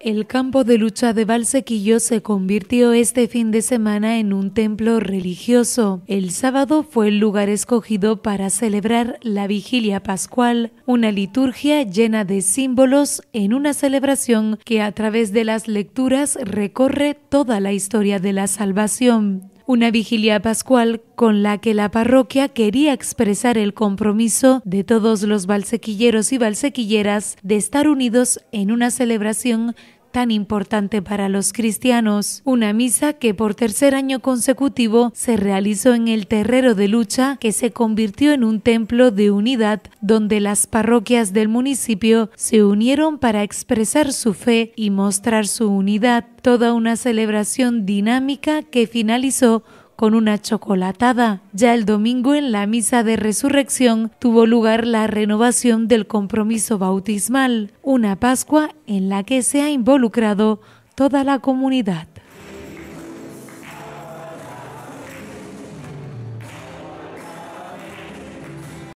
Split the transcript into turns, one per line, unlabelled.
El campo de lucha de Valsequillo se convirtió este fin de semana en un templo religioso. El sábado fue el lugar escogido para celebrar la vigilia pascual, una liturgia llena de símbolos en una celebración que a través de las lecturas recorre toda la historia de la salvación una vigilia pascual con la que la parroquia quería expresar el compromiso de todos los balsequilleros y balsequilleras de estar unidos en una celebración tan importante para los cristianos, una misa que por tercer año consecutivo se realizó en el terrero de lucha que se convirtió en un templo de unidad donde las parroquias del municipio se unieron para expresar su fe y mostrar su unidad, toda una celebración dinámica que finalizó con una chocolatada. Ya el domingo en la misa de resurrección tuvo lugar la renovación del compromiso bautismal, una Pascua en la que se ha involucrado toda la comunidad.